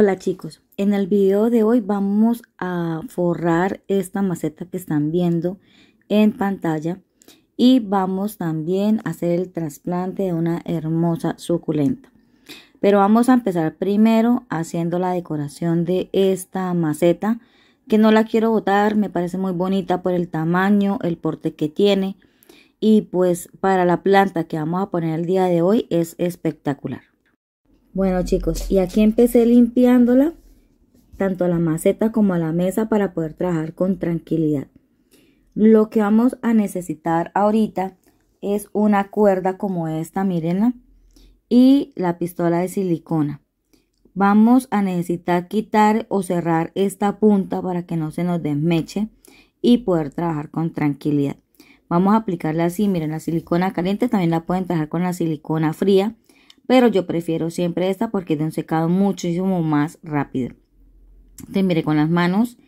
Hola chicos, en el video de hoy vamos a forrar esta maceta que están viendo en pantalla y vamos también a hacer el trasplante de una hermosa suculenta. Pero vamos a empezar primero haciendo la decoración de esta maceta que no la quiero botar, me parece muy bonita por el tamaño, el porte que tiene y pues para la planta que vamos a poner el día de hoy es espectacular. Bueno chicos, y aquí empecé limpiándola, tanto a la maceta como a la mesa para poder trabajar con tranquilidad. Lo que vamos a necesitar ahorita es una cuerda como esta, mirenla, y la pistola de silicona. Vamos a necesitar quitar o cerrar esta punta para que no se nos desmeche y poder trabajar con tranquilidad. Vamos a aplicarla así, miren, la silicona caliente también la pueden trabajar con la silicona fría pero yo prefiero siempre esta porque de un secado muchísimo más rápido. Te mire, con las manos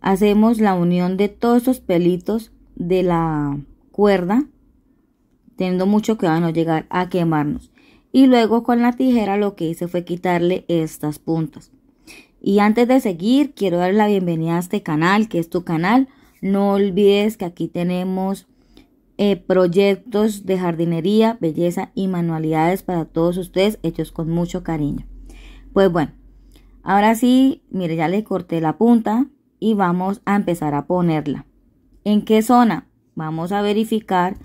hacemos la unión de todos esos pelitos de la cuerda, teniendo mucho cuidado a no llegar a quemarnos. Y luego con la tijera lo que hice fue quitarle estas puntas. Y antes de seguir, quiero dar la bienvenida a este canal, que es tu canal. No olvides que aquí tenemos eh, proyectos de jardinería, belleza y manualidades para todos ustedes hechos con mucho cariño. Pues bueno, ahora sí, mire, ya le corté la punta y vamos a empezar a ponerla. ¿En qué zona? Vamos a verificar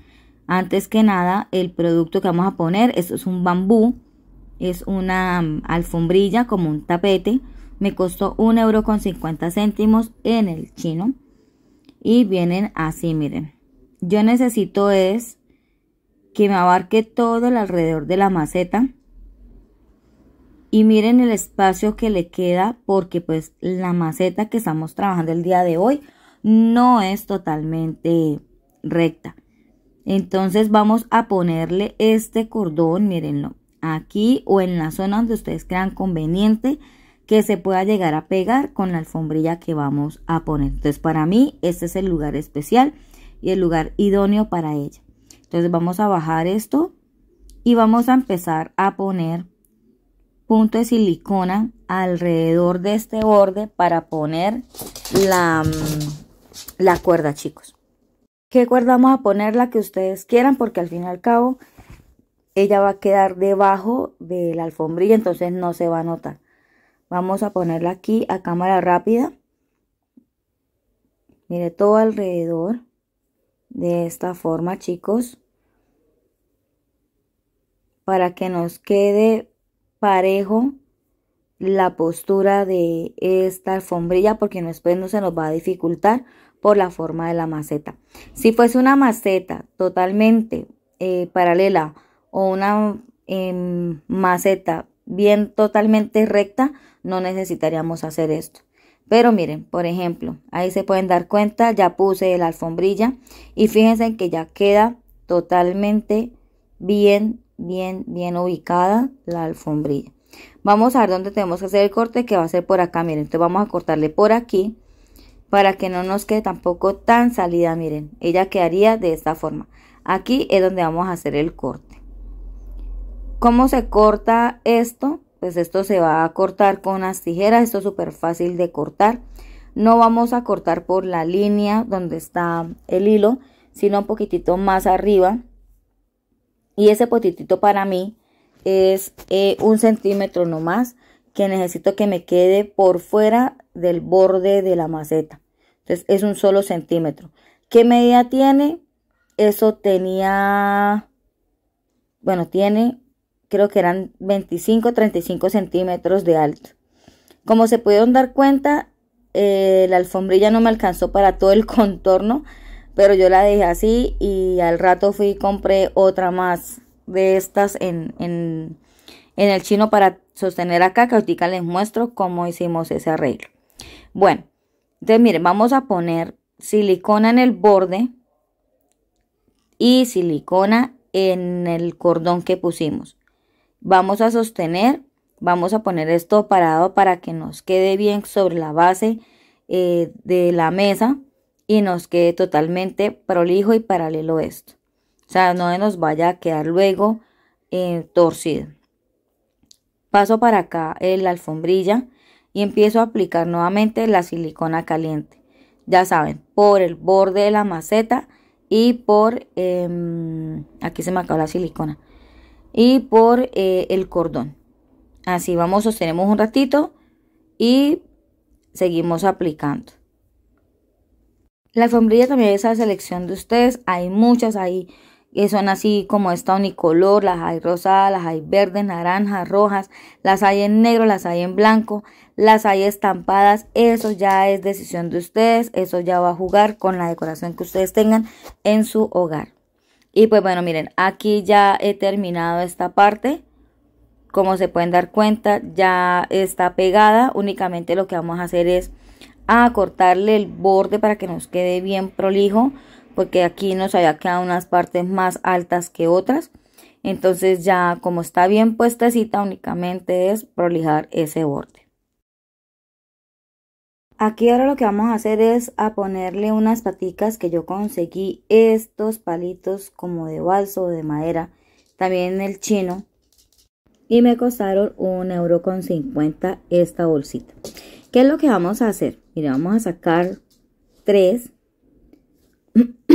antes que nada el producto que vamos a poner. Esto es un bambú, es una mm, alfombrilla como un tapete. Me costó un euro con 50 céntimos en el chino. Y vienen así, miren. Yo necesito es que me abarque todo el alrededor de la maceta y miren el espacio que le queda porque pues la maceta que estamos trabajando el día de hoy no es totalmente recta. Entonces vamos a ponerle este cordón, mírenlo, aquí o en la zona donde ustedes crean conveniente que se pueda llegar a pegar con la alfombrilla que vamos a poner. Entonces para mí este es el lugar especial y el lugar idóneo para ella. Entonces vamos a bajar esto y vamos a empezar a poner punto de silicona alrededor de este borde para poner la, mm, la cuerda chicos. ¿Qué cuerda vamos a poner? La que ustedes quieran porque al fin y al cabo ella va a quedar debajo de la alfombrilla entonces no se va a notar. Vamos a ponerla aquí a cámara rápida. Mire todo alrededor de esta forma chicos para que nos quede parejo la postura de esta alfombrilla porque después no se nos va a dificultar por la forma de la maceta si fuese una maceta totalmente eh, paralela o una em, maceta bien totalmente recta no necesitaríamos hacer esto pero miren, por ejemplo, ahí se pueden dar cuenta, ya puse la alfombrilla y fíjense que ya queda totalmente bien, bien, bien ubicada la alfombrilla. Vamos a ver dónde tenemos que hacer el corte que va a ser por acá, miren. Entonces vamos a cortarle por aquí para que no nos quede tampoco tan salida, miren. Ella quedaría de esta forma. Aquí es donde vamos a hacer el corte. ¿Cómo se corta esto? pues esto se va a cortar con las tijeras, esto es súper fácil de cortar. No vamos a cortar por la línea donde está el hilo, sino un poquitito más arriba. Y ese poquitito para mí es eh, un centímetro nomás que necesito que me quede por fuera del borde de la maceta. Entonces es un solo centímetro. ¿Qué medida tiene? Eso tenía, bueno, tiene creo que eran 25 35 centímetros de alto. Como se pudieron dar cuenta, eh, la alfombrilla no me alcanzó para todo el contorno, pero yo la dejé así y al rato fui y compré otra más de estas en, en el chino para sostener acá, que les muestro cómo hicimos ese arreglo. Bueno, entonces miren, vamos a poner silicona en el borde y silicona en el cordón que pusimos. Vamos a sostener, vamos a poner esto parado para que nos quede bien sobre la base eh, de la mesa y nos quede totalmente prolijo y paralelo esto. O sea, no nos vaya a quedar luego eh, torcido. Paso para acá en eh, la alfombrilla y empiezo a aplicar nuevamente la silicona caliente. Ya saben, por el borde de la maceta y por... Em, aquí se me acabó la silicona y por eh, el cordón. Así vamos, sostenemos un ratito y seguimos aplicando. La alfombrilla también es a selección de ustedes. Hay muchas ahí eh, que son así como esta unicolor, las hay rosadas, las hay verdes, naranjas, rojas, las hay en negro, las hay en blanco, las hay estampadas, eso ya es decisión de ustedes, eso ya va a jugar con la decoración que ustedes tengan en su hogar. Y pues bueno, miren, aquí ya he terminado esta parte. Como se pueden dar cuenta, ya está pegada. Únicamente lo que vamos a hacer es a cortarle el borde para que nos quede bien prolijo. Porque aquí nos había quedado unas partes más altas que otras. Entonces ya como está bien puestecita, únicamente es prolijar ese borde. Aquí ahora lo que vamos a hacer es a ponerle unas patitas que yo conseguí estos palitos como de balso o de madera, también en el chino. Y me costaron un euro con esta bolsita. ¿Qué es lo que vamos a hacer? Mire, vamos a sacar tres.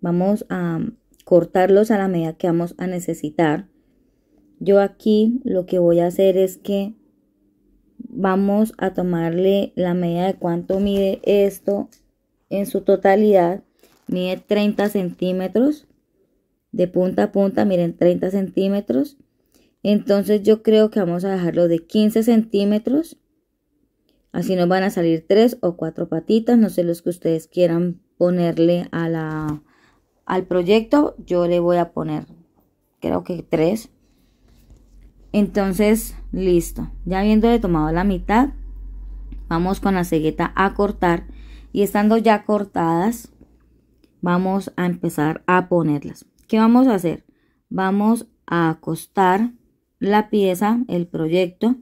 vamos a cortarlos a la medida que vamos a necesitar. Yo aquí lo que voy a hacer es que vamos a tomarle la medida de cuánto mide esto en su totalidad. Mide 30 centímetros de punta a punta, miren 30 centímetros. Entonces yo creo que vamos a dejarlo de 15 centímetros. Así nos van a salir tres o cuatro patitas, no sé los que ustedes quieran ponerle a la, al proyecto. Yo le voy a poner creo que tres. Entonces, listo. Ya habiéndole tomado la mitad, vamos con la cegueta a cortar. Y estando ya cortadas, vamos a empezar a ponerlas. ¿Qué vamos a hacer? Vamos a acostar la pieza, el proyecto,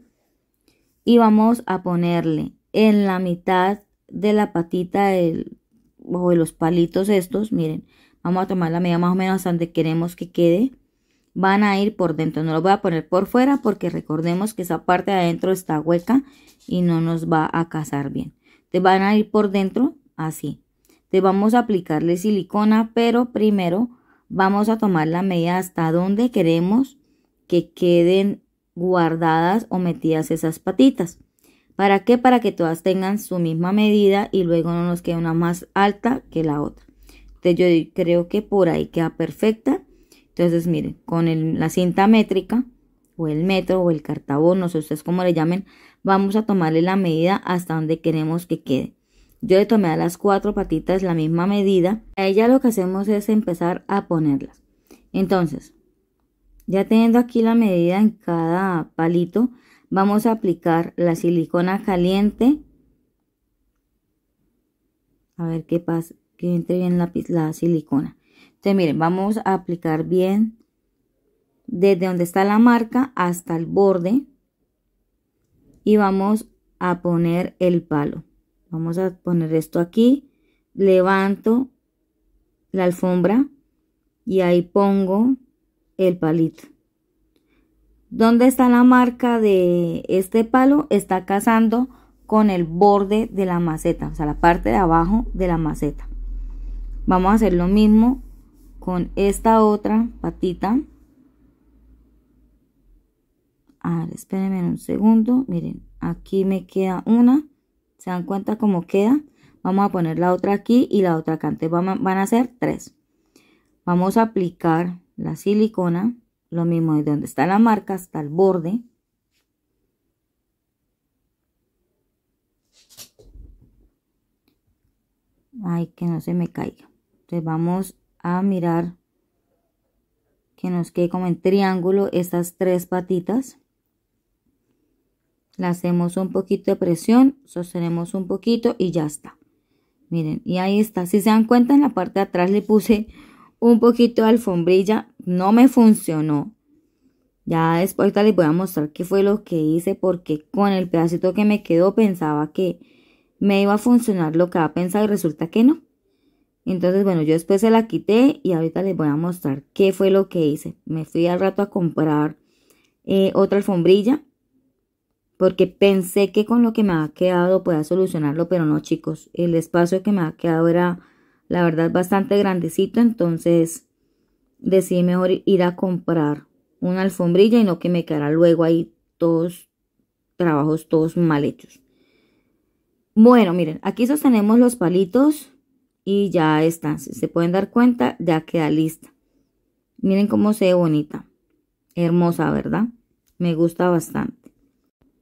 y vamos a ponerle en la mitad de la patita el o de los palitos estos, miren, vamos a tomar la medida más o menos donde queremos que quede van a ir por dentro. No lo voy a poner por fuera porque recordemos que esa parte de adentro está hueca y no nos va a casar bien. Te van a ir por dentro así. Te vamos a aplicarle silicona, pero primero vamos a tomar la medida hasta donde queremos que queden guardadas o metidas esas patitas. ¿Para qué? Para que todas tengan su misma medida y luego no nos quede una más alta que la otra. Entonces yo creo que por ahí queda perfecta entonces, miren, con la cinta métrica o el metro o el cartabón, no sé ustedes cómo le llamen, vamos a tomarle la medida hasta donde queremos que quede. Yo le tomé a las cuatro patitas la misma medida. Ahí ya lo que hacemos es empezar a ponerlas. Entonces, ya teniendo aquí la medida en cada palito, vamos a aplicar la silicona caliente. A ver qué pasa, que entre bien la silicona miren, vamos a aplicar bien desde donde está la marca hasta el borde y vamos a poner el palo. Vamos a poner esto aquí, levanto la alfombra y ahí pongo el palito. ¿Dónde está la marca de este palo? Está cazando con el borde de la maceta, o sea, la parte de abajo de la maceta. Vamos a hacer lo mismo con esta otra patita. A ver, espérenme un segundo. Miren, aquí me queda una. ¿Se dan cuenta cómo queda? Vamos a poner la otra aquí y la otra acá. Entonces van a ser tres. Vamos a aplicar la silicona. Lo mismo de donde está la marca hasta el borde. Ay, que no se me caiga. Entonces vamos a mirar que nos quede como en triángulo estas tres patitas. Le hacemos un poquito de presión, sostenemos un poquito y ya está. Miren, y ahí está. Si se dan cuenta, en la parte de atrás le puse un poquito de alfombrilla. No me funcionó. Ya después les voy a mostrar qué fue lo que hice porque con el pedacito que me quedó pensaba que me iba a funcionar lo que había pensado y resulta que no. Entonces, bueno, yo después se la quité y ahorita les voy a mostrar qué fue lo que hice. Me fui al rato a comprar eh, otra alfombrilla porque pensé que con lo que me ha quedado pueda solucionarlo, pero no chicos, el espacio que me ha quedado era la verdad bastante grandecito, entonces decidí mejor ir a comprar una alfombrilla y no que me quedara luego ahí todos trabajos todos mal hechos. Bueno, miren, aquí sostenemos los palitos y ya está, si se pueden dar cuenta, ya queda lista. Miren cómo se ve bonita, hermosa, ¿verdad? Me gusta bastante.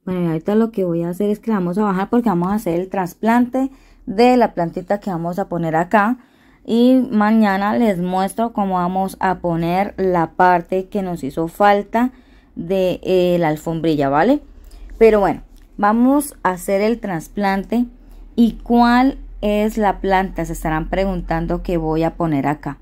Bueno, ahorita lo que voy a hacer es que vamos a bajar porque vamos a hacer el trasplante de la plantita que vamos a poner acá. Y mañana les muestro cómo vamos a poner la parte que nos hizo falta de eh, la alfombrilla, ¿vale? Pero bueno, vamos a hacer el trasplante y cuál es la planta? Se estarán preguntando qué voy a poner acá.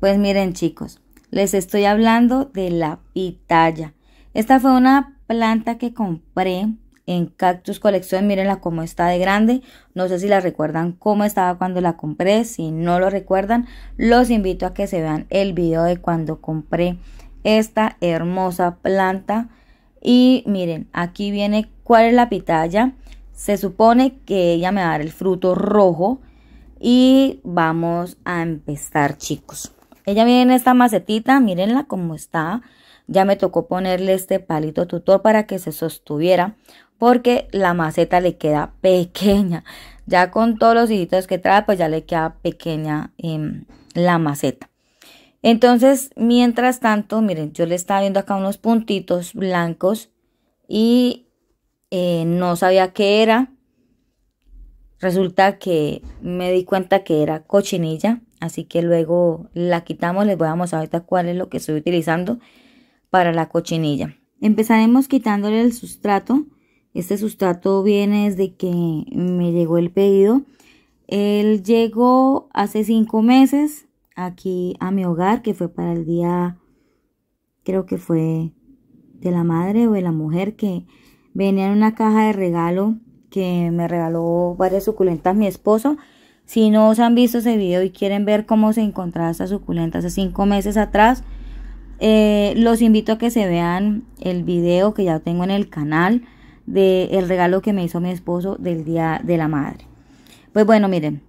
Pues miren chicos, les estoy hablando de la pitaya. Esta fue una planta que compré en Cactus Colección. mirenla cómo está de grande. No sé si la recuerdan cómo estaba cuando la compré. Si no lo recuerdan, los invito a que se vean el video de cuando compré esta hermosa planta. Y miren, aquí viene cuál es la pitaya. Se supone que ella me va a dar el fruto rojo y vamos a empezar chicos. Ella viene en esta macetita, mírenla cómo está. Ya me tocó ponerle este palito tutor para que se sostuviera porque la maceta le queda pequeña. Ya con todos los hijitos que trae, pues ya le queda pequeña em, la maceta. Entonces, mientras tanto, miren, yo le estaba viendo acá unos puntitos blancos y eh, no sabía qué era. Resulta que me di cuenta que era cochinilla, así que luego la quitamos, les voy a mostrar ahorita cuál es lo que estoy utilizando para la cochinilla. Empezaremos quitándole el sustrato. Este sustrato viene desde que me llegó el pedido. Él llegó hace cinco meses aquí a mi hogar, que fue para el día, creo que fue de la madre o de la mujer, que Venía en una caja de regalo que me regaló varias suculentas mi esposo. Si no os han visto ese video y quieren ver cómo se encontraba esta suculenta hace cinco meses atrás, eh, los invito a que se vean el video que ya tengo en el canal del regalo que me hizo mi esposo del Día de la Madre. Pues bueno, miren,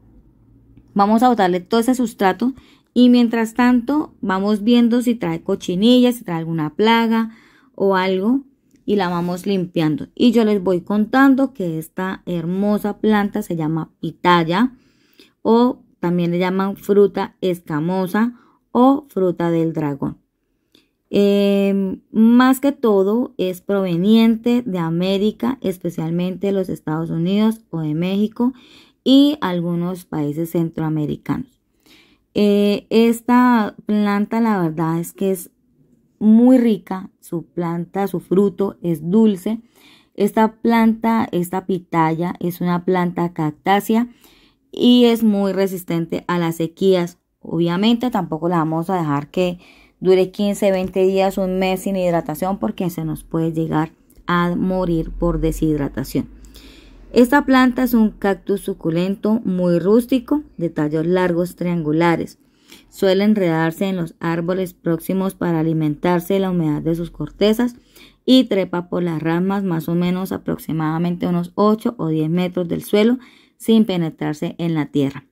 vamos a botarle todo ese sustrato y mientras tanto vamos viendo si trae cochinilla, si trae alguna plaga o algo y la vamos limpiando. Y yo les voy contando que esta hermosa planta se llama pitaya o también le llaman fruta escamosa o fruta del dragón. Em, más que todo es proveniente de América, especialmente de los Estados Unidos o de México y algunos países centroamericanos. Eh, esta planta la verdad es que es muy rica, su planta, su fruto es dulce. Esta planta, esta pitaya, es una planta cactácea y es muy resistente a las sequías. Obviamente tampoco la vamos a dejar que dure 15, 20 días, un mes sin hidratación porque se nos puede llegar a morir por deshidratación. Esta planta es un cactus suculento muy rústico de tallos largos triangulares. Suele enredarse en los árboles próximos para alimentarse de la humedad de sus cortezas y trepa por las ramas más o menos aproximadamente unos 8 o 10 metros del suelo sin penetrarse en la tierra.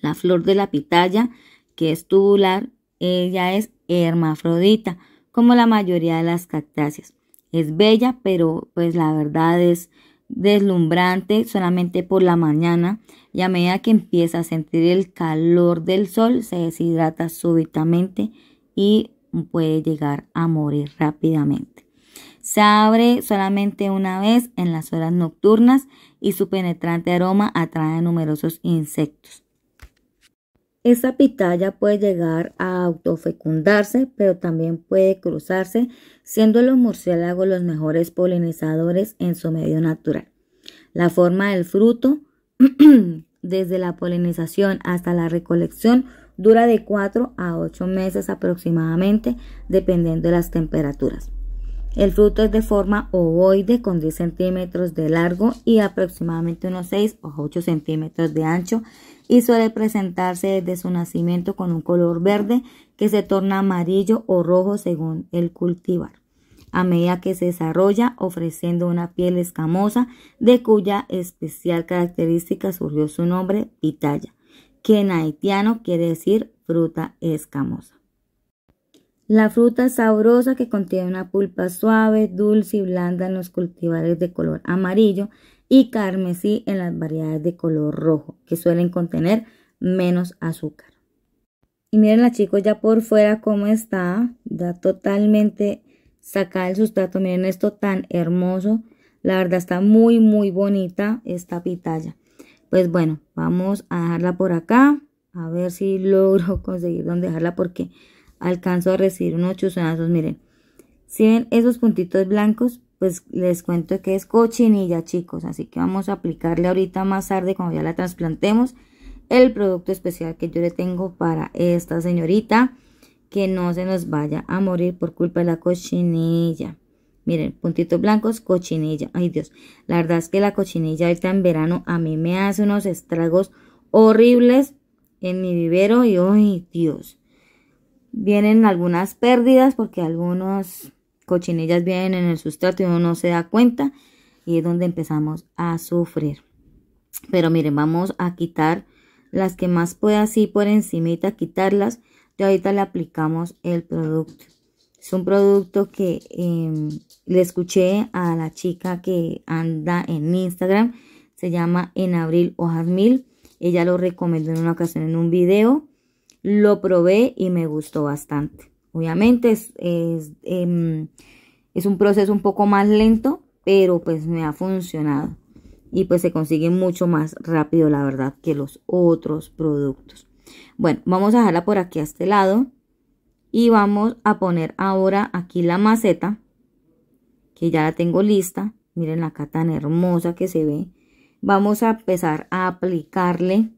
La flor de la pitaya, que es tubular, ella es hermafrodita, como la mayoría de las cactáceas. Es bella, pero pues la verdad es deslumbrante solamente por la mañana y a medida que empieza a sentir el calor del sol se deshidrata súbitamente y puede llegar a morir rápidamente. Se abre solamente una vez en las horas nocturnas y su penetrante aroma atrae numerosos insectos. Esta pitaya puede llegar a autofecundarse, pero también puede cruzarse siendo los murciélagos los mejores polinizadores en su medio natural. La forma del fruto, desde la polinización hasta la recolección, dura de 4 a 8 meses aproximadamente, dependiendo de las temperaturas. El fruto es de forma ovoide con 10 centímetros de largo y aproximadamente unos 6 o 8 centímetros de ancho y suele presentarse desde su nacimiento con un color verde que se torna amarillo o rojo según el cultivar, a medida que se desarrolla ofreciendo una piel escamosa de cuya especial característica surgió su nombre pitaya, que en haitiano quiere decir fruta escamosa. La fruta sabrosa que contiene una pulpa suave, dulce y blanda en los cultivares de color amarillo y carmesí en las variedades de color rojo, que suelen contener menos azúcar. Y miren la chicos ya por fuera cómo está, ya totalmente sacada el sustrato, miren esto tan hermoso, la verdad está muy muy bonita esta pitaya. Pues bueno, vamos a dejarla por acá, a ver si logro conseguir donde dejarla porque alcanzo a recibir unos chuzonazos, miren. Si ven esos puntitos blancos, pues, les cuento que es cochinilla, chicos. Así que vamos a aplicarle ahorita más tarde, cuando ya la trasplantemos, el producto especial que yo le tengo para esta señorita. Que no se nos vaya a morir por culpa de la cochinilla. Miren, puntitos blancos, cochinilla. Ay, Dios. La verdad es que la cochinilla ahorita en verano a mí me hace unos estragos horribles en mi vivero. Y, ay, Dios. Vienen algunas pérdidas porque algunos cochinillas vienen en el sustrato y uno no se da cuenta y es donde empezamos a sufrir. Pero miren, vamos a quitar las que más pueda así por encimita, quitarlas. Y ahorita le aplicamos el producto. Es un producto que em, le escuché a la chica que anda en Instagram. Se llama En Abril Hojas Mil. Ella lo recomendó en una ocasión en un video. Lo probé y me gustó bastante. Obviamente em, es, un proceso un poco más lento, pero pues me ha funcionado. Y pues se consigue mucho más rápido, la verdad, que los otros productos. Bueno, vamos a dejarla por aquí a este lado. Y vamos a poner ahora aquí la maceta, que ya la tengo lista. Miren acá tan hermosa que se ve. Vamos a empezar a aplicarle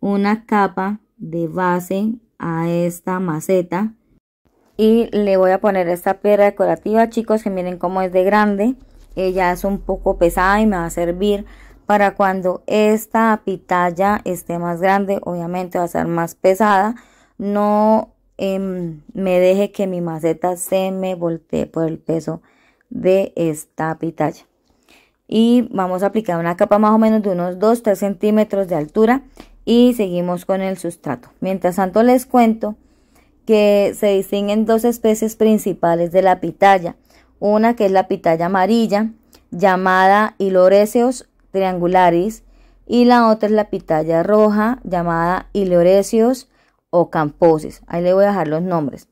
una capa de base a esta maceta y le voy a poner esta piedra decorativa chicos que miren cómo es de grande ella es un poco pesada y me va a servir para cuando esta pitaya esté más grande obviamente va a ser más pesada no em, me deje que mi maceta se me voltee por el peso de esta pitaya y vamos a aplicar una capa más o menos de unos 2-3 centímetros de altura y seguimos con el sustrato mientras tanto les cuento que se distinguen dos especies principales de la pitaya. Una que es la pitaya amarilla, llamada Iloreceos triangularis, y la otra es la pitaya roja, llamada Iloreceos o camposis. Ahí le voy a dejar los nombres.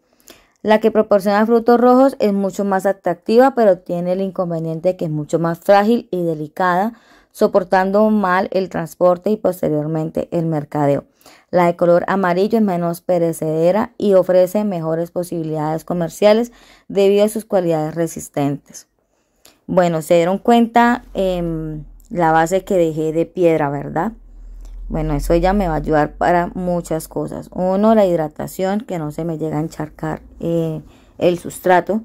La que proporciona frutos rojos es mucho más atractiva, pero tiene el inconveniente de que es mucho más frágil y delicada, soportando mal el transporte y posteriormente el mercadeo. La de color amarillo es menos perecedera y ofrece mejores posibilidades comerciales debido a sus cualidades resistentes. Bueno, se dieron cuenta em, la base que dejé de piedra, ¿verdad? Bueno, eso ya me va a ayudar para muchas cosas. Uno, la hidratación, que no se me llega a encharcar eh, el sustrato,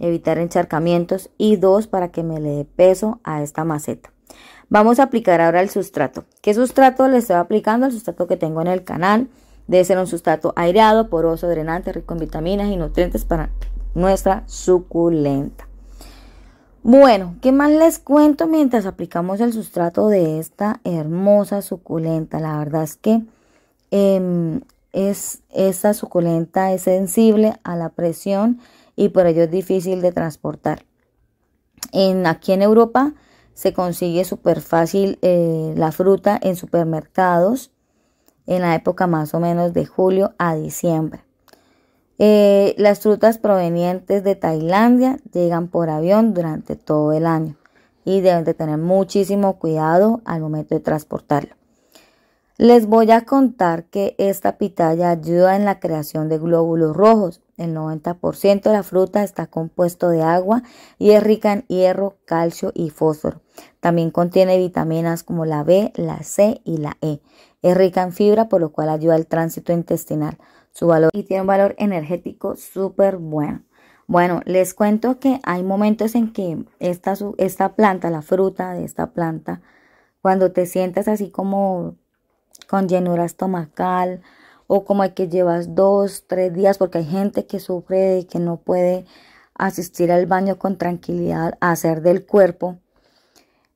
evitar encharcamientos. Y dos, para que me le dé peso a esta maceta. Vamos a aplicar ahora el sustrato. ¿Qué sustrato le estoy aplicando? El sustrato que tengo en el canal. Debe ser un sustrato aireado, poroso, drenante, rico en vitaminas y nutrientes para nuestra suculenta. Bueno, ¿qué más les cuento mientras aplicamos el sustrato de esta hermosa suculenta? La verdad es que em, es, esta suculenta es sensible a la presión y por ello es difícil de transportar. En, aquí en Europa se consigue súper fácil eh, la fruta en supermercados en la época más o menos de julio a diciembre. Eh, las frutas provenientes de Tailandia llegan por avión durante todo el año y deben de tener muchísimo cuidado al momento de transportarlo. Les voy a contar que esta pitaya ayuda en la creación de glóbulos rojos, el 90% de la fruta está compuesto de agua y es rica en hierro, calcio y fósforo. También contiene vitaminas como la B, la C y la E. Es rica en fibra, por lo cual ayuda al tránsito intestinal. Su valor y tiene un valor energético súper bueno. Bueno, les cuento que hay momentos en que esta, esta planta, la fruta de esta planta, cuando te sientas así como con llenura estomacal, o como hay que llevas dos, tres días, porque hay gente que sufre y que no puede asistir al baño con tranquilidad, a hacer del cuerpo.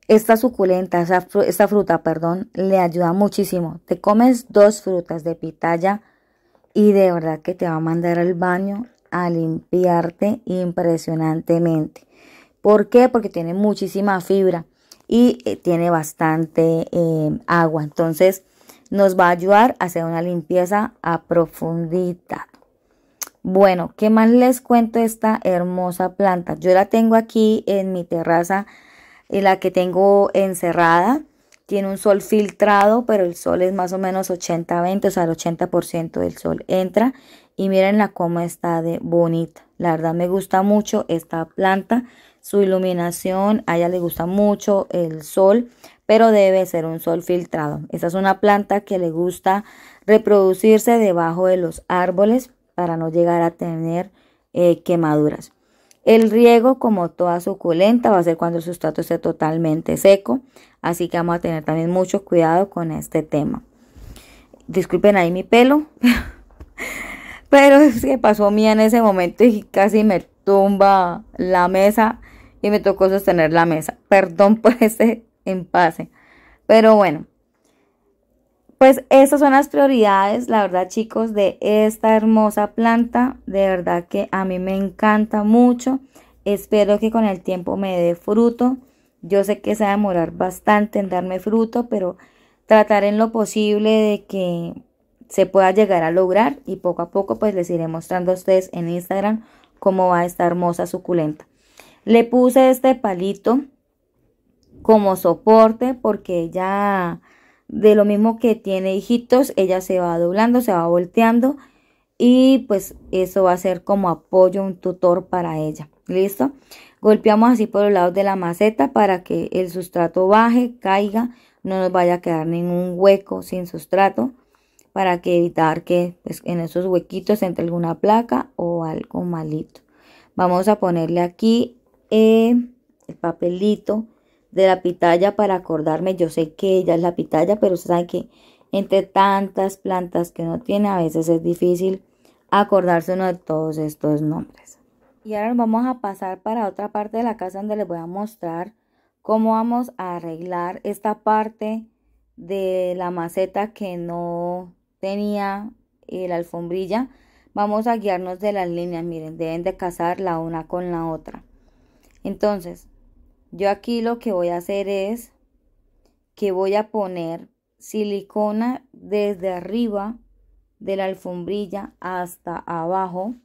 Esta suculenta, esta fruta, perdón, le ayuda muchísimo. Te comes dos frutas de pitaya y de verdad que te va a mandar al baño a limpiarte impresionantemente. ¿Por qué? Porque tiene muchísima fibra y eh, tiene bastante eh, agua. Entonces, nos va a ayudar a hacer una limpieza a profundidad. Bueno, ¿qué más les cuento de esta hermosa planta? Yo la tengo aquí en mi terraza, en eh, la que tengo encerrada. Tiene un sol filtrado, pero el sol es más o menos 80-20, o sea, el 80% del sol entra. Y la cómo está de bonita. La verdad me gusta mucho esta planta su iluminación, a ella le gusta mucho el sol, pero debe ser un sol filtrado. Esta es una planta que le gusta reproducirse debajo de los árboles para no llegar a tener eh, quemaduras. El riego, como toda suculenta, va a ser cuando el sustrato esté totalmente seco, así que vamos a tener también mucho cuidado con este tema. Disculpen ahí mi pelo, pero es que pasó mía en ese momento y casi me tumba la mesa y me tocó sostener la mesa. Perdón por ese empase. Pero bueno, pues esas son las prioridades, la verdad chicos, de esta hermosa planta. De verdad que a mí me encanta mucho. Espero que con el tiempo me dé fruto. Yo sé que se va a demorar bastante en darme fruto, pero tratar en lo posible de que se pueda llegar a lograr y poco a poco pues les iré mostrando a ustedes en Instagram cómo va esta hermosa suculenta. Le puse este palito como soporte porque ella de lo mismo que tiene hijitos, ella se va doblando, se va volteando y pues eso va a ser como apoyo, un tutor para ella. ¿Listo? Golpeamos así por los lados de la maceta para que el sustrato baje, caiga, no nos vaya a quedar ningún hueco sin sustrato para que evitar que pues, en esos huequitos entre alguna placa o algo malito. Vamos a ponerle aquí eh, el papelito de la pitaya para acordarme. Yo sé que ella es la pitaya, pero saben que entre tantas plantas que no tiene, a veces es difícil acordarse uno de todos estos nombres. Y ahora vamos a pasar para otra parte de la casa donde les voy a mostrar cómo vamos a arreglar esta parte de la maceta que no tenía eh, la alfombrilla. Vamos a guiarnos de las líneas, miren, deben de casar la una con la otra. Entonces, yo aquí lo que voy a hacer es que voy a poner silicona desde arriba de la alfombrilla hasta abajo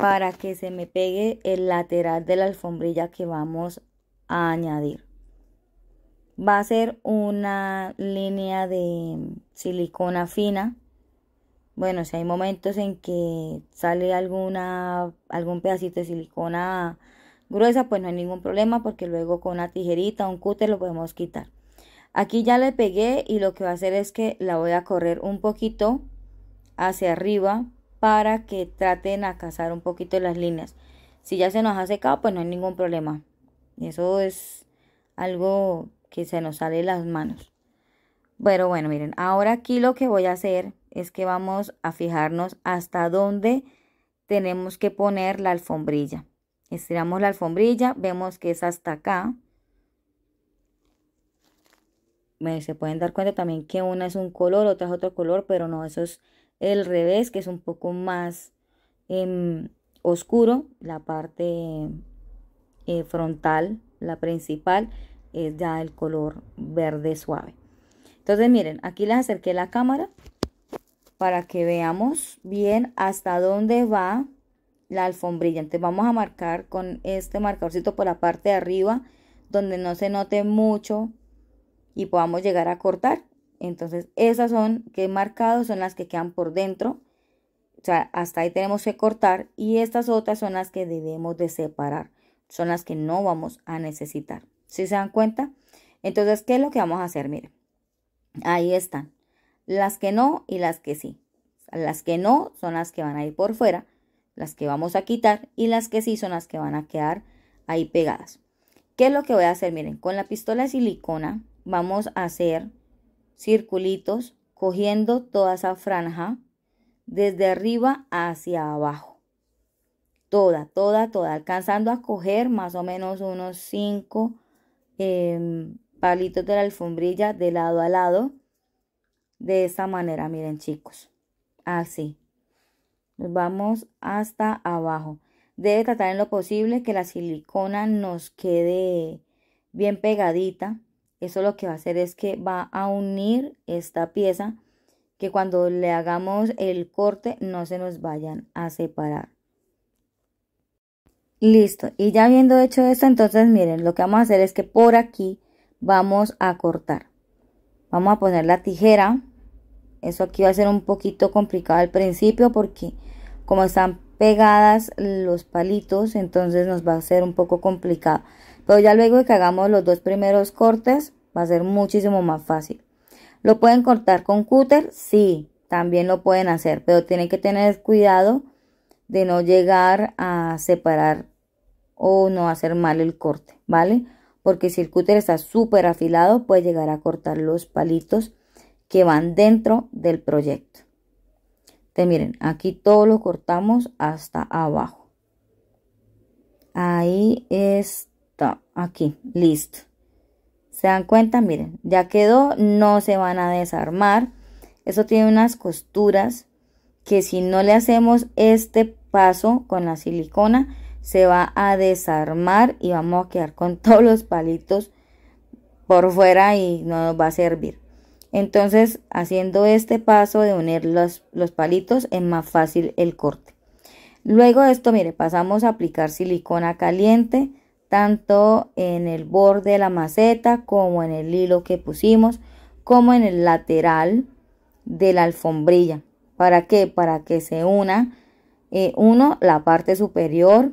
para que se me pegue el lateral de la alfombrilla que vamos a añadir. Va a ser una línea de silicona fina. Bueno, si hay momentos en que sale alguna, algún pedacito de silicona gruesa, pues no hay ningún problema porque luego con una tijerita, un cúter lo podemos quitar. Aquí ya le pegué y lo que voy a hacer es que la voy a correr un poquito hacia arriba para que traten a cazar un poquito las líneas. Si ya se nos ha secado, pues no hay ningún problema. Eso es algo que se nos sale de las manos. bueno bueno, miren, ahora aquí lo que voy a hacer es que vamos a fijarnos hasta dónde tenemos que poner la alfombrilla. Estiramos la alfombrilla, vemos que es hasta acá. Se pueden dar cuenta también que una es un color, otra es otro color, pero no, eso es el revés, que es un poco más em, oscuro. La parte eh, frontal, la principal, es ya el color verde suave. Entonces miren, aquí les acerqué la cámara para que veamos bien hasta dónde va la alfombrilla. Entonces vamos a marcar con este marcadorcito por la parte de arriba donde no se note mucho y podamos llegar a cortar. Entonces esas son que he marcado, son las que quedan por dentro. O sea, hasta ahí tenemos que cortar y estas otras son las que debemos de separar. Son las que no vamos a necesitar. si se dan cuenta? Entonces, ¿qué es lo que vamos a hacer? Miren, ahí están. Las que no y las que sí. Las que no son las que van a ir por fuera las que vamos a quitar y las que sí son las que van a quedar ahí pegadas. ¿Qué es lo que voy a hacer? Miren, con la pistola de silicona vamos a hacer circulitos cogiendo toda esa franja desde arriba hacia abajo. Toda, toda, toda, alcanzando a coger más o menos unos 5 em, palitos de la alfombrilla de lado a lado. De esta manera, miren chicos. Así. Nos vamos hasta abajo. Debe tratar en lo posible que la silicona nos quede bien pegadita. Eso lo que va a hacer es que va a unir esta pieza que cuando le hagamos el corte no se nos vayan a separar. Listo, y ya habiendo hecho esto, entonces miren, lo que vamos a hacer es que por aquí vamos a cortar. Vamos a poner la tijera eso aquí va a ser un poquito complicado al principio porque como están pegadas los palitos, entonces nos va a ser un poco complicado. Pero ya luego de que hagamos los dos primeros cortes, va a ser muchísimo más fácil. ¿Lo pueden cortar con cúter? Sí, también lo pueden hacer, pero tienen que tener cuidado de no llegar a separar o no hacer mal el corte, ¿vale? Porque si el cúter está súper afilado, puede llegar a cortar los palitos que van dentro del proyecto. Te miren, aquí todo lo cortamos hasta abajo. Ahí está, aquí, listo. ¿Se dan cuenta? Miren, ya quedó, no se van a desarmar. Eso tiene unas costuras que si no le hacemos este paso con la silicona, se va a desarmar y vamos a quedar con todos los palitos por fuera y no nos va a servir. Entonces, haciendo este paso de unir los, palitos es más fácil el corte. Luego de esto, mire, pasamos a aplicar silicona caliente tanto en el borde de la maceta como en el hilo que pusimos, como en el lateral de la alfombrilla. ¿Para qué? Para que se una, eh, uno, la parte superior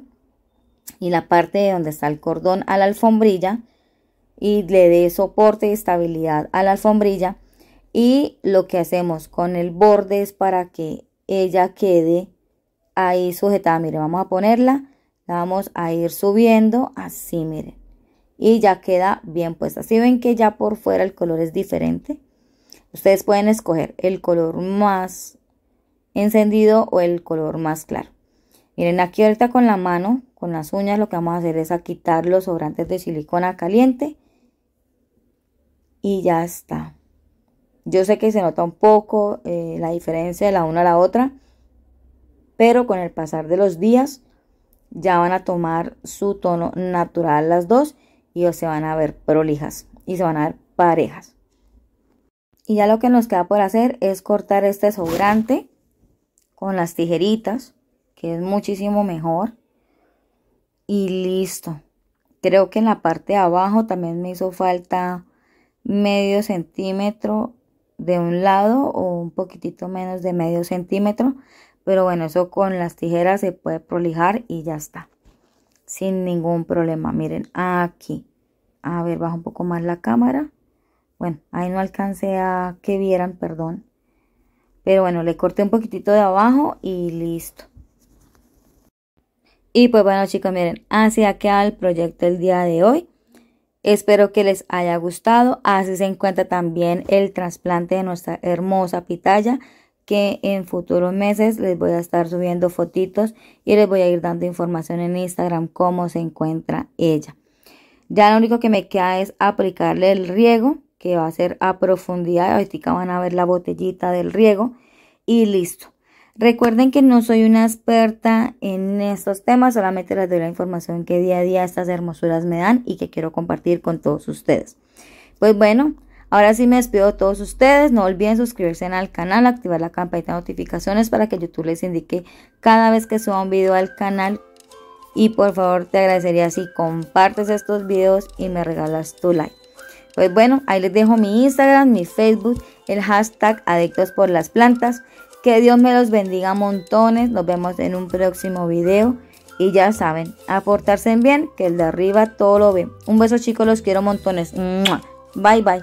y la parte de donde está el cordón a la alfombrilla y le dé soporte y estabilidad a la alfombrilla y lo que hacemos con el borde es para que ella quede ahí sujetada. Miren, vamos a ponerla, la vamos a ir subiendo así, miren. Y ya queda bien puesta. si ven que ya por fuera el color es diferente. Ustedes pueden escoger el color más encendido o el color más claro. Miren, aquí ahorita con la mano, con las uñas, lo que vamos a hacer es a quitar los sobrantes de silicona caliente. Y ya está. Yo sé que se nota un poco eh, la diferencia de la una a la otra, pero con el pasar de los días ya van a tomar su tono natural las dos y se van a ver prolijas y se van a ver parejas. Y ya lo que nos queda por hacer es cortar este sobrante con las tijeritas, que es muchísimo mejor. Y listo. Creo que en la parte de abajo también me hizo falta medio centímetro de un lado o un poquitito menos de medio centímetro. Pero bueno, eso con las tijeras se puede prolijar y ya está. Sin ningún problema. Miren, aquí. A ver, bajo un poco más la cámara. Bueno, ahí no alcancé a que vieran, perdón. Pero bueno, le corté un poquitito de abajo y listo. Y pues bueno chicos, miren, así ha quedado el proyecto el día de hoy. Espero que les haya gustado. Así se encuentra también el trasplante de nuestra hermosa pitaya que en futuros meses les voy a estar subiendo fotitos y les voy a ir dando información en Instagram cómo se encuentra ella. Ya lo único que me queda es aplicarle el riego que va a ser a profundidad. Ahorita van a ver la botellita del riego y listo. Recuerden que no soy una experta en estos temas, solamente les doy la información que día a día estas hermosuras me dan y que quiero compartir con todos ustedes. Pues bueno, ahora sí me despido de todos ustedes. No olviden suscribirse al canal, activar la campanita de notificaciones para que YouTube les indique cada vez que suba un video al canal. Y por favor te agradecería si compartes estos videos y me regalas tu like. Pues bueno, ahí les dejo mi Instagram, mi Facebook, el hashtag Adictos por las Plantas. Que Dios me los bendiga montones. Nos vemos en un próximo video. Y ya saben, aportarse en bien, que el de arriba todo lo ve. Un beso chicos, los quiero montones. Bye bye.